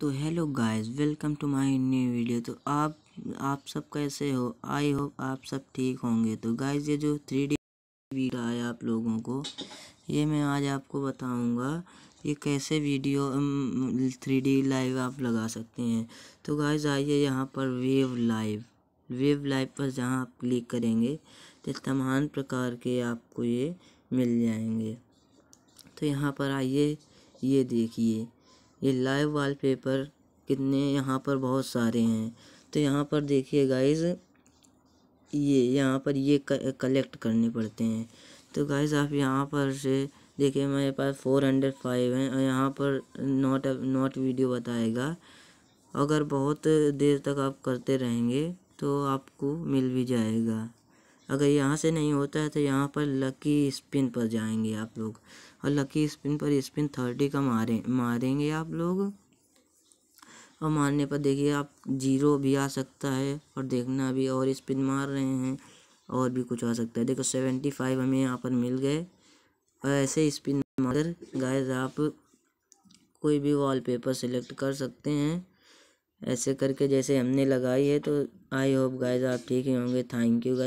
तो hello guys welcome to my new video तो आप आप सब कैसे हो आई होप आप सब ठीक होंगे तो गाइस ये जो थ्री डी वीडियो आया आप लोगों को ये मैं आज आपको बताऊंगा ये कैसे वीडियो थ्री डी लाइव आप लगा सकते हैं तो गाइस आइए यहाँ पर वेव लाइव वेव लाइव पर जहाँ आप क्लिक करेंगे तो तमाम प्रकार के आपको ये मिल जाएंगे तो यहाँ पर आइए ये देखिए ये लाइव वॉलपेपर कितने यहाँ पर बहुत सारे हैं तो यहाँ पर देखिए गाइज ये यहाँ पर ये कलेक्ट करने पड़ते हैं तो गाइज आप यहाँ पर से देखिए मेरे पास फोर हंड्रेड फाइव हैं और यहाँ पर नॉट नॉट वीडियो बताएगा अगर बहुत देर तक आप करते रहेंगे तो आपको मिल भी जाएगा अगर यहाँ से नहीं होता है तो यहाँ पर लकी स्पिन पर जाएंगे आप लोग और लकी स्पिन पर स्पिन थर्टी का मारें मारेंगे आप लोग और मारने पर देखिए आप जीरो भी आ सकता है और देखना भी और स्पिन मार रहे हैं और भी कुछ आ सकता है देखो सेवेंटी फाइव हमें यहाँ पर मिल गए और ऐसे स्पिन मगर गाइस आप कोई भी वॉलपेपर सेलेक्ट कर सकते हैं ऐसे करके जैसे हमने लगाई है तो आई होप गाइस आप ठीक ही होंगे थैंक यू गाइज